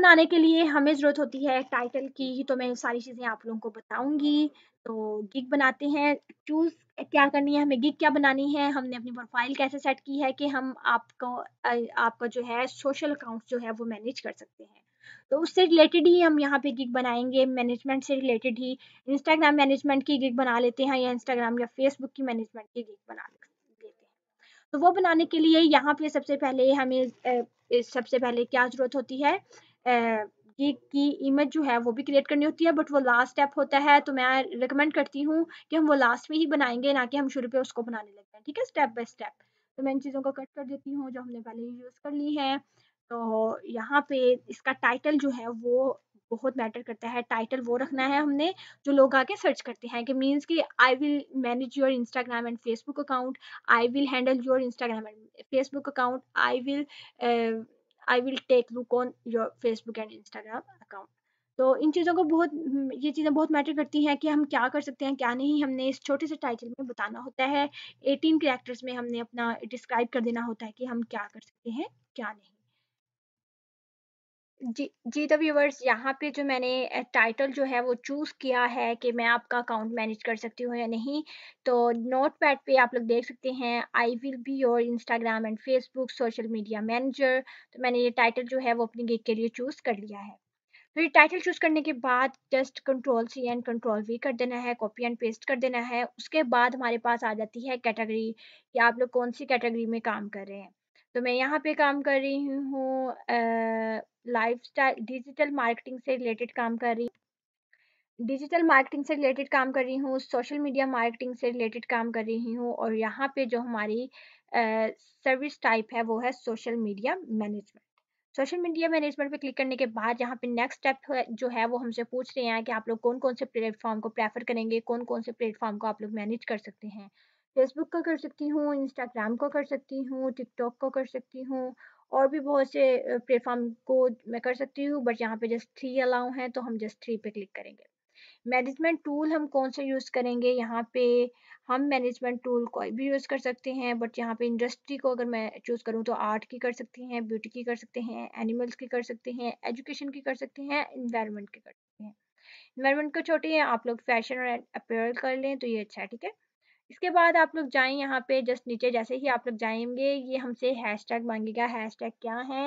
बनाने के लिए हमें ज़रूरत होती है टाइटल की तो मैं सारी चीज़ें आप लोगों को बताऊंगी तो गिग बनाते हैं चूज़ क्या करनी है हमें गिग क्या बनानी है हमने अपनी प्रोफाइल कैसे सेट की है कि हम आपको आपका जो है सोशल अकाउंट जो है वो मैनेज कर सकते हैं तो उससे रिलेटेड ही हम यहाँ पे गिग बनाएंगे मैनेजमेंट से रिलेटेड ही इंस्टाग्राम मैनेजमेंट की गिग बना लेते हैं या इंस्टाग्राम या फेसबुक की मैनेजमेंट की गिग बना लेते हैं तो वो बनाने के लिए यहाँ पे सबसे पहले हमें सबसे पहले क्या ज़रूरत होती है ये की इमेज जो है वो भी क्रिएट करनी होती है बट वो लास्ट स्टेप होता है तो मैं रिकमेंड करती हूँ कि हम वो लास्ट में ही बनाएंगे ना कि हम शुरू पे उसको बनाने लगते हैं ठीक है स्टेप बाय स्टेप तो मैं इन चीज़ों को कट कर देती हूँ जो हमने पहले यूज़ कर ली है तो यहाँ पे इसका टाइटल जो है वो बहुत मैटर करता है टाइटल वो रखना है हमने जो लोग आके सर्च करते हैं कि मीन्स कि I will manage your Instagram and Facebook account I will handle your Instagram and Facebook account I will I will take look on your Facebook and Instagram account तो इन चीज़ों को बहुत ये चीज़ें बहुत मैटर करती हैं कि हम क्या कर सकते हैं क्या नहीं हमने इस छोटे से टाइटल में बताना होता है एटीन कैरेक्टर्स में हमने अपना डिस्क्राइब कर देना होता है कि हम क्या कर सकते हैं क्या नहीं जी जी व्यूवर्स यहाँ पे जो मैंने टाइटल जो है वो चूज़ किया है कि मैं आपका अकाउंट मैनेज कर सकती हूँ या नहीं तो नोट पैड पे आप लोग देख सकते हैं I will be your Instagram and Facebook social media manager तो मैंने ये टाइटल जो है वो अपनी गेट के लिए चूज़ कर लिया है फिर टाइटल चूज़ करने के बाद just control C and control V कर देना है कॉपी एंड पेस्ट कर देना है उसके बाद हमारे पास आ जाती है कैटेगरी कि आप लोग कौन सी कैटेगरी में काम कर रहे हैं तो मैं यहाँ पे काम कर रही हूँ स्टाइल डिजिटल मार्केटिंग से रिलेटेड काम कर रही डिजिटल मार्केटिंग से रिलेटेड काम कर रही हूँ सोशल मीडिया मार्केटिंग से रिलेटेड काम कर रही हूँ और यहाँ पे जो हमारी सर्विस uh, टाइप है वो है social media management social media management पे क्लिक करने के बाद यहाँ पे नेक्स्ट स्टेप जो है वो हमसे पूछ रहे हैं कि आप लोग कौन कौन से प्लेटफॉर्म को प्रेफर करेंगे कौन कौन से प्लेटफॉर्म को आप लोग मैनेज कर सकते हैं फेसबुक का कर सकती हूँ इंस्टाग्राम का कर सकती हूँ टिकटॉक का कर सकती हूँ और भी बहुत से प्लेटफॉर्म को मैं कर सकती हूँ बट यहाँ पे जस्ट थ्री अलाउ हैं तो हम जस्ट थ्री पे क्लिक करेंगे मैनेजमेंट टूल हम कौन से यूज़ करेंगे यहाँ पे हम मैनेजमेंट टूल कोई भी यूज़ कर सकते हैं बट यहाँ पे इंडस्ट्री को अगर मैं चूज़ करूँ तो आर्ट की कर सकते हैं ब्यूटी की कर सकते हैं एनिमल्स की कर सकते हैं एजुकेशन की कर सकते हैं इन्वायरमेंट की कर सकते हैं इन्वायरमेंट को छोटी है आप लोग फैशन और अपेयर कर लें तो ये अच्छा है ठीक है इसके बाद आप लोग जाएं यहाँ पे जस्ट नीचे जैसे ही आप लोग जाएंगे ये हमसे हैश टैग मांगेगा हैश टैग क्या है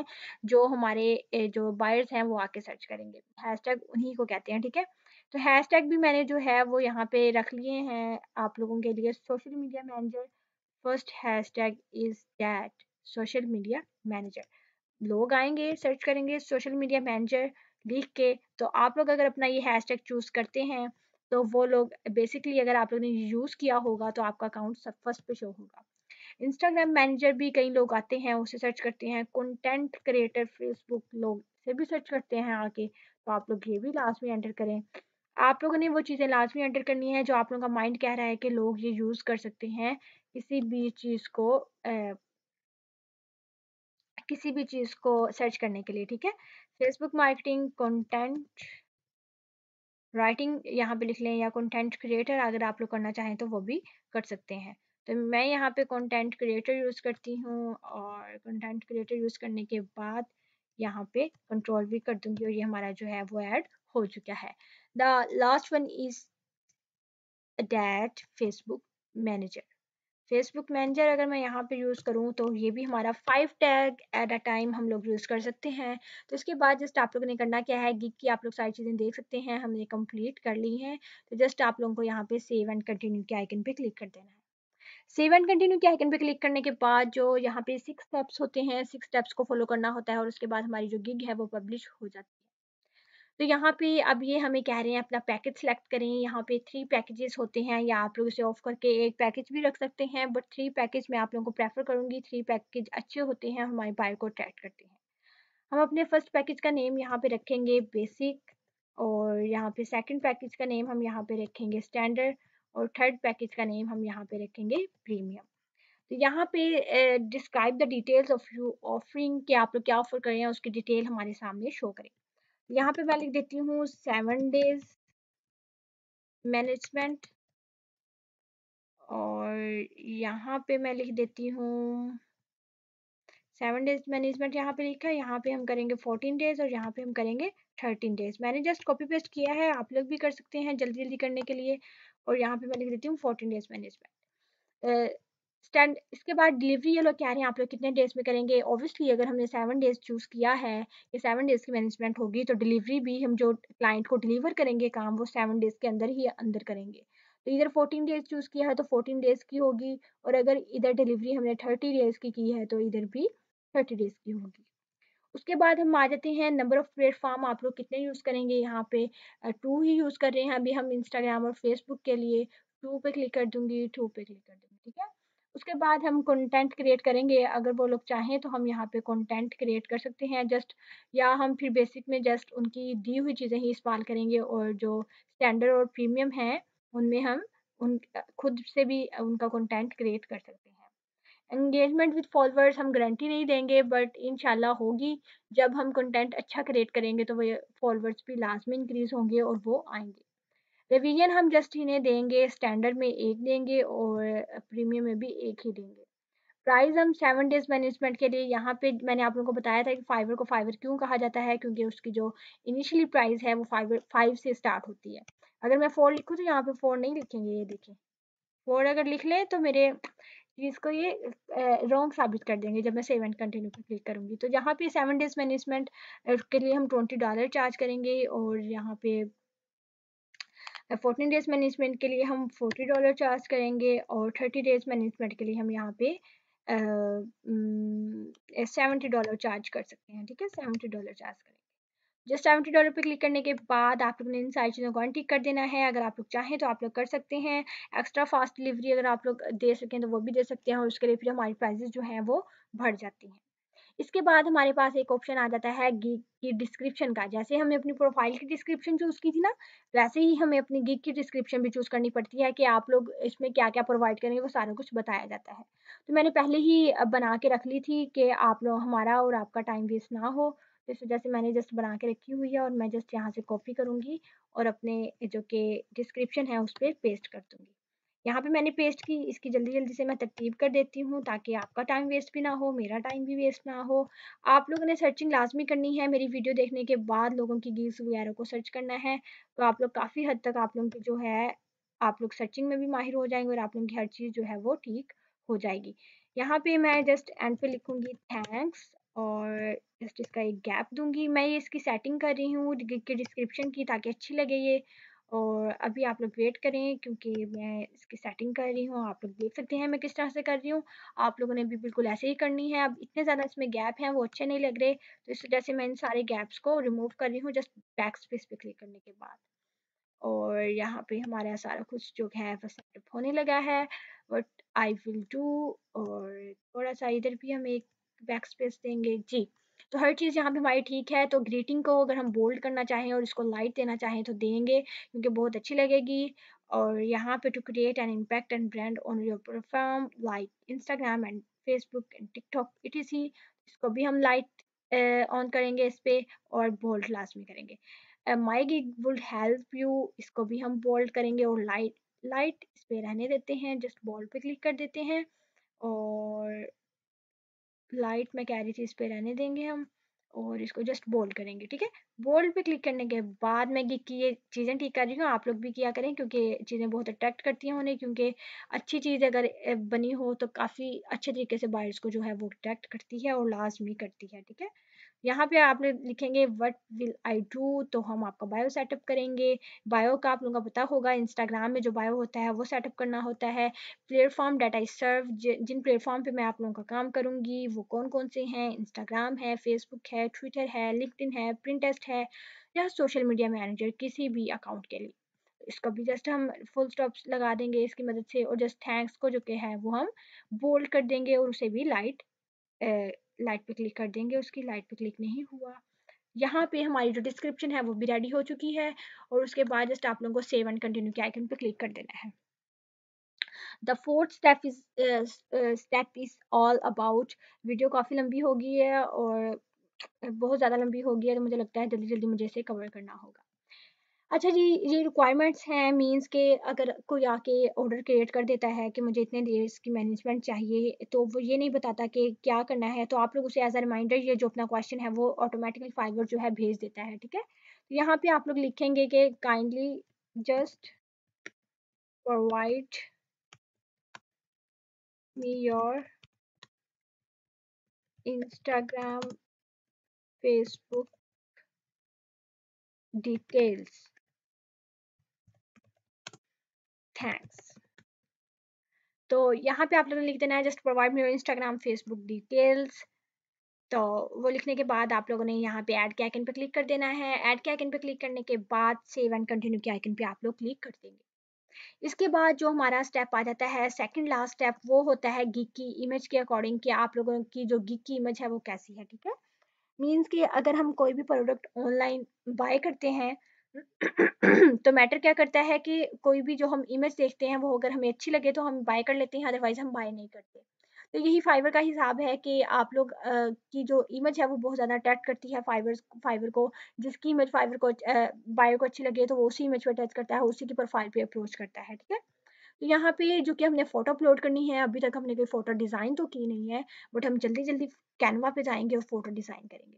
जो हमारे जो बायर्स हैं वो आके सर्च करेंगे हैश टैग उन्हीं को कहते हैं ठीक है तो हैश टैग भी मैंने जो है वो यहाँ पे रख लिए हैं आप लोगों के लिए social media manager first hashtag is that social media manager लोग आएंगे सर्च करेंगे सोशल मीडिया मैनेजर लिख के तो आप लोग अगर अपना ये टैग चूज़ करते हैं तो वो लोग बेसिकली अगर आप लोग ने यूज़ किया होगा तो आपका अकाउंट सब फर्स्ट पे शो होगा इंस्टाग्राम मैनेजर भी कई लोग आते हैं उसे सर्च करते हैं कंटेंट क्रिएटर फेसबुक लोग से भी सर्च करते हैं आके तो आप लोग ये भी लास्ट में एंटर करें आप लोगों ने वो चीज़ें लास्ट में एंटर करनी है जो आप लोगों का माइंड कह रहा है कि लोग ये यूज़ कर सकते हैं किसी भी चीज़ को आ, किसी भी चीज़ को सर्च करने के लिए ठीक है फेसबुक मार्केटिंग कंटेंट राइटिंग यहाँ पे लिख लें या कंटेंट क्रिएटर अगर आप लोग करना चाहें तो वो भी कर सकते हैं तो मैं यहाँ पे कंटेंट क्रिएटर यूज़ करती हूँ और कंटेंट क्रिएटर यूज़ करने के बाद यहाँ पे कंट्रोल भी कर दूंगी और ये हमारा जो है वो ऐड हो चुका है the last one is that Facebook manager Facebook manager अगर मैं यहाँ पे यूज़ करूँ तो ये भी हमारा five tag at a time हम लोग यूज़ कर सकते हैं तो इसके बाद जस्ट आप लोगों ने करना क्या है गिग की आप लोग सारी चीज़ें देख सकते हैं हमने कंप्लीट कर ली हैं तो जस्ट आप लोगों को यहाँ पे सेव एंड कंटिन्यू के आइकन पे क्लिक कर देना है सेव एंड कंटिन्यू के आइकन पे क्लिक करने के बाद जो यहाँ पे सिक्स स्टेप्स होते हैं सिक्स स्टेप्स को फॉलो करना होता है और उसके बाद हमारी जो गिग है वो पब्लिश हो जाती है तो यहाँ पे अब ये हमें कह रहे हैं अपना पैकेज सेलेक्ट करें यहाँ पे थ्री पैकेजेस होते हैं या आप लोग इसे ऑफ करके एक पैकेज भी रख सकते हैं बट थ्री पैकेज मैं आप लोगों को प्रेफर करूँगी थ्री पैकेज अच्छे होते हैं हमारे बायर को अट्रैक्ट करते हैं हम अपने फर्स्ट पैकेज का नेम यहाँ पे रखेंगे बेसिक और यहाँ पे सेकेंड पैकेज का नेम हम यहाँ पे रखेंगे स्टैंडर्ड और थर्ड पैकेज का नेम हम यहाँ पे रखेंगे प्रीमियम तो यहाँ पे describe the details of you offering कि आप लोग क्या ऑफर कर रहे हैं उसकी डिटेल हमारे सामने शो करें यहाँ पे मैं लिख देती हूँ सेवन डेज मैनेजमेंट और यहाँ पे मैं लिख देती हूँ सेवन डेज मैनेजमेंट यहाँ पे लिखा है यहाँ पे हम करेंगे फोर्टीन डेज और यहाँ पे हम करेंगे थर्टीन डेज मैंने जस्ट कॉपी पेस्ट किया है आप लोग भी कर सकते हैं जल्दी जल्दी करने के लिए और यहाँ पे मैं लिख देती हूँ फोर्टीन डेज मैनेजमेंट स्टैंड इसके बाद डिलीवरी ये लोग कह रहे हैं आप लोग कितने डेज में करेंगे ऑब्वियसली अगर हमने सेवन डेज चूज़ किया है ये सेवन डेज़ की मैनेजमेंट होगी तो डिलीवरी भी हम जो क्लाइंट को डिलीवर करेंगे काम वो सेवन डेज़ के अंदर ही अंदर करेंगे तो इधर फोर्टीन डेज़ चूज़ किया है तो फोर्टीन डेज़ की होगी और अगर इधर डिलीवरी हमने थर्टी डेज़ की की है तो इधर भी थर्टी डेज़ की होगी उसके बाद हम आ जाते हैं नंबर ऑफ़ प्लेटफॉर्म आप लोग कितने यूज़ करेंगे यहाँ पे टू ही यूज़ कर रहे हैं अभी हम इंस्टाग्राम और फेसबुक के लिए टू पे क्लिक कर दूंगी टू पे क्लिक कर दूंगी ठीक है उसके बाद हम कंटेंट क्रिएट करेंगे अगर वो लोग चाहें तो हम यहाँ पे कंटेंट क्रिएट कर सकते हैं जस्ट या हम फिर बेसिक में जस्ट उनकी दी हुई चीज़ें ही इस्तेमाल करेंगे और जो स्टैंडर्ड और प्रीमियम हैं उनमें हम उन खुद से भी उनका कंटेंट क्रिएट कर सकते हैं एंगेजमेंट विद फॉलोअर्स हम गारंटी नहीं देंगे बट इन होगी जब हम कंटेंट अच्छा क्रिएट करेंगे तो वह फॉलोअर्स भी लाजमी इंक्रीज़ होंगे और वो आएंगे रिवीजन हम जस्ट इन्हें देंगे स्टैंडर्ड में एक देंगे और प्रीमियम में भी एक ही देंगे प्राइस हम सेवन डेज मैनेजमेंट के लिए यहाँ पे मैंने आप लोगों को बताया था कि फाइवर को फाइवर क्यों कहा जाता है क्योंकि उसकी जो इनिशियली प्राइस है वो फाइवर फाइव से स्टार्ट होती है अगर मैं फोर लिखूँ तो यहाँ पे फोर नहीं लिखेंगे ये देखें फोर अगर लिख लें तो मेरे चीज़ को ये रॉन्ग साबित कर देंगे जब मैं सेवन कंटिन्यू पर क्लिक करूँगी तो यहाँ पे सेवन डेज मैनेजमेंट के लिए हम ट्वेंटी डॉलर चार्ज करेंगे और यहाँ पे फोर्टीन डेज मैनेजमेंट के लिए हम फोर्टी डॉलर चार्ज करेंगे और थर्टी डेज मैनेजमेंट के लिए हम यहाँ पे सेवेंटी डॉलर चार्ज कर सकते हैं ठीक है सेवेंटी डॉलर चार्ज करेंगे जस्ट सेवेंटी डॉलर पे क्लिक करने के बाद आप लोगों ने इन सारी चीज़ों को अनटिक कर देना है अगर आप लोग चाहें तो आप लोग कर सकते हैं एक्स्ट्रा फास्ट डिलीवरी अगर आप लोग दे सकें तो वो भी दे सकते हैं और उसके लिए फिर हमारी प्राइजेस जो हैं वो बढ़ जाती हैं इसके बाद हमारे पास एक ऑप्शन आ जाता है गीक की डिस्क्रिप्शन का जैसे हमने अपनी प्रोफाइल की डिस्क्रिप्शन चूज़ की थी ना वैसे ही हमें अपनी गीक की डिस्क्रिप्शन भी चूज़ करनी पड़ती है कि आप लोग इसमें क्या क्या प्रोवाइड करेंगे वो सारा कुछ बताया जाता है तो मैंने पहले ही बना के रख ली थी कि आप लोग हमारा और आपका टाइम वेस्ट ना हो इस वजह से मैंने जस्ट बना के रखी हुई है और मैं जस्ट यहाँ से कॉपी करूँगी और अपने जो कि डिस्क्रिप्शन है उस पर पेस्ट कर दूँगी यहाँ पे मैंने पेस्ट की इसकी जल्दी जल्दी से मैं तरतीब कर देती हूँ ताकि आपका टाइम वेस्ट भी ना हो मेरा टाइम भी वेस्ट ना हो आप लोगों ने सर्चिंग लाजमी करनी है मेरी वीडियो देखने के बाद लोगों की गीस वगैरह को सर्च करना है तो आप लोग काफ़ी हद तक आप लोगों की जो है आप लोग सर्चिंग में भी माहिर हो जाएंगे और आप लोगों की हर चीज़ जो है वो ठीक हो जाएगी यहाँ पे मैं जस्ट एंड पे लिखूंगी थैंक्स और जस्ट इसका एक गैप दूंगी मैं ये इसकी सेटिंग कर रही हूँ डिस्क्रिप्शन की ताकि अच्छी लगे ये और अभी आप लोग वेट करें क्योंकि मैं इसकी सेटिंग कर रही हूँ आप लोग देख सकते हैं मैं किस तरह से कर रही हूँ आप लोगों ने भी बिल्कुल ऐसे ही करनी है अब इतने ज़्यादा इसमें गैप हैं वो अच्छे नहीं लग रहे तो इस वजह से मैं इन सारे गैप्स को रिमूव कर रही हूँ जस्ट बैक स्पेस पे क्लिक करने के बाद और यहाँ पे हमारा सारा कुछ जो है वो सेटअप होने लगा है बट आई विल डू और थोड़ा सा इधर भी हम एक बैक स्पेस देंगे जी तो हर चीज़ यहाँ पे हमारी ठीक है तो ग्रीटिंग को अगर हम बोल्ड करना चाहें और इसको लाइट देना चाहें तो देंगे क्योंकि बहुत अच्छी लगेगी और यहाँ पे to create an impact and brand on your perform like Instagram and Facebook and TikTok it is ही इसको भी हम लाइट ऑन करेंगे इस पर और बोल्ड लास्ट में करेंगे my gig would help you इसको भी हम बोल्ड करेंगे और लाइट लाइट इस पर रहने देते हैं जस्ट बॉल पे क्लिक कर देते हैं और लाइट में कैरी चीज़ पे रहने देंगे हम और इसको जस्ट बोल्ड करेंगे ठीक है बोल्ड पे क्लिक करने के बाद मैं कि ये चीज़ें ठीक कर रही हूँ आप लोग भी किया करें क्योंकि चीज़ें बहुत अट्रैक्ट करती हैं उन्हें क्योंकि अच्छी चीज़ अगर बनी हो तो काफ़ी अच्छे तरीके से बायर्स को जो है वो अट्रैक्ट करती है और लाजमी करती है ठीक है यहाँ पे आप लिखेंगे वट विल आई डू तो हम आपका बायो सेटअप करेंगे बायो का आप लोगों का पता होगा इंस्टाग्राम में जो बायो होता है वो सेटअप करना होता है प्लेटफॉर्म डेट आई सर्व जिन प्लेटफॉर्म पे मैं आप लोगों का काम करूँगी वो कौन कौन से हैं इंस्टाग्राम है फेसबुक है ट्विटर है लिंकड है प्रिंटेस्ट है या सोशल मीडिया मैनेजर किसी भी अकाउंट के लिए इसका भी जस्ट हम फुल स्टॉप लगा देंगे इसकी मदद से और जस्ट थैंक्स को जो के है वो हम बोल्ड कर देंगे और उसे भी लाइट लाइट पे क्लिक कर देंगे उसकी लाइट पे क्लिक नहीं हुआ यहाँ पे हमारी जो डिस्क्रिप्शन है वो भी रेडी हो चुकी है और उसके बाद जस्ट आप लोगों को सेव एंड कंटिन्यू के आइकन पे क्लिक कर देना है the fourth step is step is all about video काफ़ी लंबी होगी है और बहुत ज़्यादा लंबी होगी है तो मुझे लगता है जल्दी जल्दी मुझे इसे कवर करना होगा अच्छा जी ये रिक्वायरमेंट्स हैं मींस के अगर कोई आके ऑर्डर क्रिएट कर देता है कि मुझे इतने देर की मैनेजमेंट चाहिए तो वो ये नहीं बताता कि क्या करना है तो आप लोग उसे एज अ रिमाइंडर ये जो अपना क्वेश्चन है वो ऑटोमेटिकली फाइवर जो है भेज देता है ठीक है तो यहाँ पे आप लोग लिखेंगे कि kindly just provide me your Instagram Facebook details thanks तो यहाँ पे आप लोगों ने लिख देना है just provide me Instagram Facebook details तो वो लिखने के बाद आप लोगों ने यहाँ पे ऐड के आइकन पे क्लिक कर देना है ऐड के आइकन पे क्लिक करने के बाद सेव एंड कंटिन्यू के आइकन पे आप लोग क्लिक कर देंगे इसके बाद जो हमारा स्टेप आ जाता है सेकंड लास्ट स्टेप वो होता है गिक की इमेज के अकॉर्डिंग कि आप लोगों की जो गिक की इमेज है वो कैसी है ठीक है मीन्स कि अगर हम कोई भी प्रोडक्ट ऑनलाइन बाय करते हैं तो मैटर क्या करता है कि कोई भी जो हम इमेज देखते हैं वो अगर हमें अच्छी लगे तो हम बाय कर लेते हैं अदरवाइज हम बाय नहीं करते तो यही फाइबर का हिसाब है कि आप लोग आ, की जो इमेज है वो बहुत ज़्यादा अट्रैक्ट करती है फाइबर फाइबर को जिसकी इमेज फाइबर को बायर को अच्छी लगे तो वो उसी इमेज पर अटैच करता है उसी की प्रोफाइल पे अप्रोच करता है ठीक है तो यहाँ पे जो कि हमने फ़ोटो अपलोड करनी है अभी तक हमने कोई फ़ोटो डिज़ाइन तो की नहीं है बट हम जल्दी जल्दी कैनवा पे जाएंगे और फ़ोटो डिज़ाइन करेंगे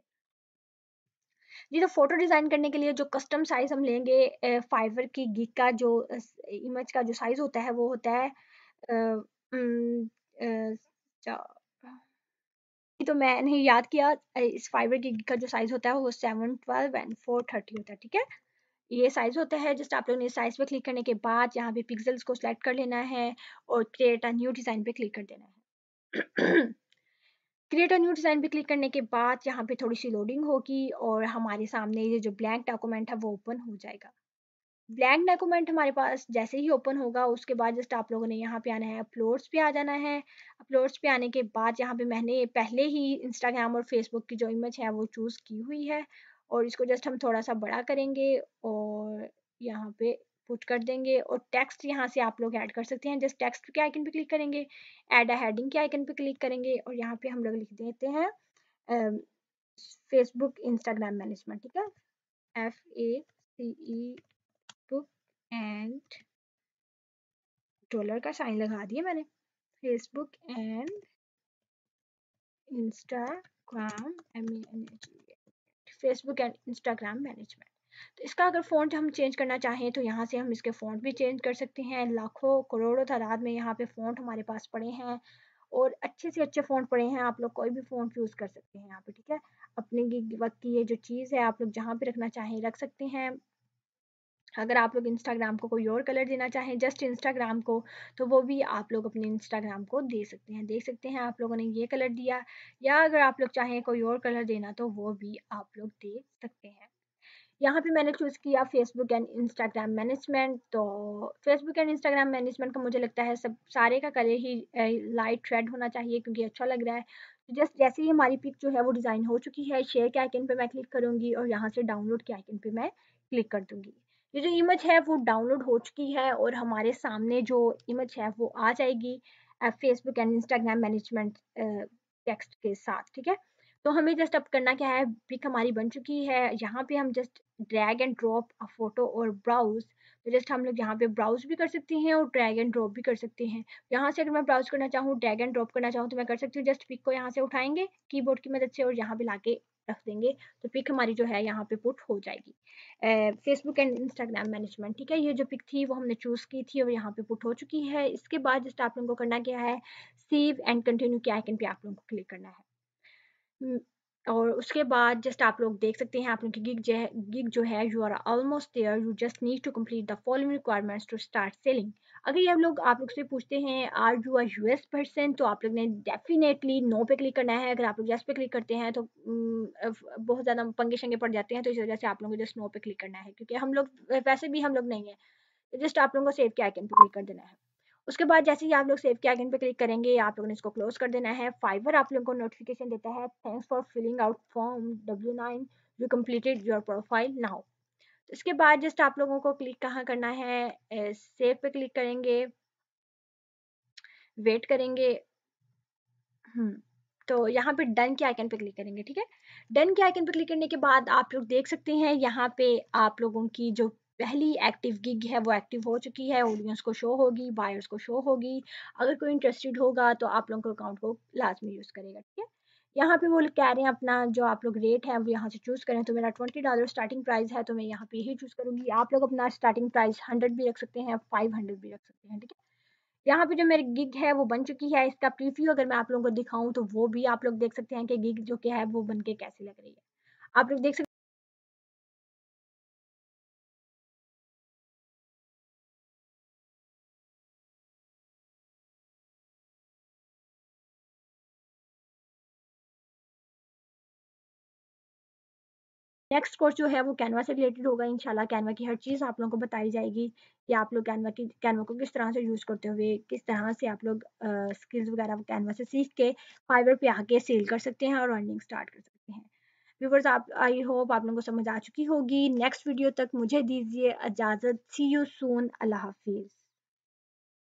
जी तो फोटो डिज़ाइन करने के लिए जो कस्टम साइज़ हम लेंगे फाइबर की गिग का जो इमेज का जो साइज़ होता है वो होता है आ, न, आ, तो मैं नहीं याद किया इस फाइबर की गिग का जो साइज़ होता है वो seven twelve and four thirty होता है ठीक है ये साइज़ होता है जस्ट आप लोगों ने साइज़ पे क्लिक करने के बाद यहाँ पे पिक्सल्स को सिलेक्ट कर लेना है और क्रिएट अ न्यू डिज़ाइन पे क्लिक कर देना है क्रिएट अ न्यू डिज़ाइन पे क्लिक करने के बाद यहाँ पे थोड़ी सी लोडिंग होगी और हमारे सामने ये जो ब्लैंक डॉक्यूमेंट है वो ओपन हो जाएगा ब्लैंक डॉक्यूमेंट हमारे पास जैसे ही ओपन होगा उसके बाद जस्ट आप लोगों ने यहाँ पे आना है अपलोड्स पे आ जाना है अपलोड्स पे आने के बाद यहाँ पे मैंने पहले ही इंस्टाग्राम और फेसबुक की जो इमेज है वो चूज़ की हुई है और इसको जस्ट हम थोड़ा सा बड़ा करेंगे और यहाँ पे पुट कर देंगे और टेक्स्ट यहाँ से आप लोग ऐड कर सकते हैं जस्ट टेक्स्ट के आइकन पे क्लिक करेंगे ऐड अ हेडिंग के आइकन पे क्लिक करेंगे और यहाँ पे हम लोग लिख देते हैं फेसबुक इंस्टाग्राम मैनेजमेंट ठीक है F A C E book and dollar का साइन लगा दिया मैंने Facebook and Instagram Facebook and Instagram management तो इसका अगर फ़ॉन्ट हम चेंज करना चाहें तो यहाँ से हम इसके फ़ॉन्ट भी चेंज कर सकते हैं लाखों करोड़ों तादाद में यहाँ पे फ़ॉन्ट हमारे पास पड़े हैं और अच्छे से अच्छे फ़ॉन्ट पड़े हैं आप लोग कोई भी फ़ॉन्ट यूज़ कर सकते हैं यहाँ पे ठीक है अपने वक्त की ये जो चीज़ है आप लोग जहाँ पे रखना चाहें रख सकते हैं अगर आप लोग इंस्टाग्राम को कोई और कलर देना चाहें जस्ट इंस्टाग्राम को तो वो भी आप लोग अपने इंस्टाग्राम को दे सकते हैं देख सकते हैं आप लोगों ने ये कलर दिया या अगर आप लोग चाहें कोई और कलर देना तो वो भी आप लोग दे सकते हैं यहाँ पे मैंने चूज़ किया फेसबुक एंड इंस्टाग्राम मैनेजमेंट तो फेसबुक एंड इंस्टाग्राम मैनेजमेंट का मुझे लगता है सब सारे का कलर ही लाइट रेड होना चाहिए क्योंकि अच्छा लग रहा है तो जस्ट जैसे ही हमारी पिक जो है वो डिज़ाइन हो चुकी है शेयर के आइकन पे मैं क्लिक करूँगी और यहाँ से डाउनलोड के आइकन पे मैं क्लिक कर दूंगी ये जो इमेज है वो डाउनलोड हो चुकी है और हमारे सामने जो इमेज है वो आ जाएगी Facebook and Instagram management text के साथ ठीक है तो हमें जस्ट अब करना क्या है पिक हमारी बन चुकी है यहाँ पे हम just drag and drop a photo और ब्राउज तो जस्ट हम लोग यहाँ पे ब्राउज भी कर सकते हैं और ड्रैग एंड ड्रॉप भी कर सकते हैं यहाँ से अगर मैं ब्राउज करना चाहूँ ड्रैग एंड ड्रॉप करना चाहूँ तो मैं कर सकती हूँ जस्ट पिक को यहाँ से उठाएंगे कीबोर्ड की मदद से और यहाँ पे लाके रख देंगे तो पिक हमारी जो है यहाँ पे पुट हो जाएगी फेसबुक एंड इंस्टाग्राम मैनेजमेंट ठीक है ये जो पिक थी वो हमने चूज़ की थी और यहाँ पे पुट हो चुकी है इसके बाद जस्ट आप लोगों को करना क्या है सेव एंड कंटिन्यू के आइकन पे आप लोगों को क्लिक करना है और उसके बाद जस्ट आप लोग देख सकते हैं आप लोग की गिग जो है गिग जो है you are almost there you just need to complete the following requirements to start selling अगर ये लोग आप लोग से पूछते हैं are you are U S person तो आप लोग ने डेफिनेटली नो पे क्लिक करना है अगर आप लोग यस पे क्लिक करते हैं तो बहुत ज़्यादा पंगे शंगे पड़ जाते हैं तो इस वजह से आप लोगों को जस्ट नो पे क्लिक करना है क्योंकि हम लोग वैसे भी हम लोग नहीं है तो जस्ट आप लोगों को सेव के आइकन पे क्लिक कर देना है उसके बाद जैसे ही आप लोग सेव के आइकन पे क्लिक करेंगे आप लोगों ने इसको क्लोज कर देना है फाइवर आप लोगों को नोटिफिकेशन देता है thanks for filling out form W nine you completed your profile now तो इसके बाद जस्ट आप लोगों को क्लिक कहाँ करना है सेव पे क्लिक करेंगे वेट करेंगे हम्म, तो यहाँ पे डन के आइकन पे क्लिक करेंगे ठीक है डन के आइकन पे क्लिक करने के बाद आप लोग देख सकते हैं यहाँ पे आप लोगों की जो पहली एक्टिव गिग है वो एक्टिव हो चुकी है ऑडियंस को शो होगी बायर्स को शो होगी अगर कोई इंटरेस्टेड होगा तो आप लोगों को अकाउंट को लाजमी यूज़ करेगा ठीक है यहाँ पे वो कह रहे हैं अपना जो आप लोग रेट है वो यहाँ से चूज़ करें तो मेरा ट्वेंटी डॉलर स्टार्टिंग प्राइस है तो मैं यहाँ पे ही चूज़ करूँगी आप लोग अपना स्टार्टिंग प्राइस हंड्रेड भी रख सकते हैं फाइव हंड्रेड भी रख सकते हैं ठीक है यहाँ पे जो मेरी गिग है वो बन चुकी है इसका प्रीव्यू अगर मैं आप लोगों को दिखाऊँ तो वो भी आप लोग देख सकते हैं कि गिग जो कि है वो बन के कैसे लग रही है आप लोग देख नेक्स्ट कोर्स जो है वो कैनवा से रिलेटेड होगा इंशाल्लाह कैनवा की हर चीज़ आप लोगों को बताई जाएगी कि आप लोग कैनवा की कैनवा को किस तरह से यूज़ करते हुए किस तरह से आप लोग स्किल्स वगैरह कैनवा से सीख के फाइबर पे आके सेल कर सकते हैं और अर्निंग स्टार्ट कर सकते हैं व्यूवर्स आप आई होप आप लोगों को समझ आ चुकी होगी नेक्स्ट वीडियो तक मुझे दीजिए इजाज़त सी यू सून अल्लाह हाफिज़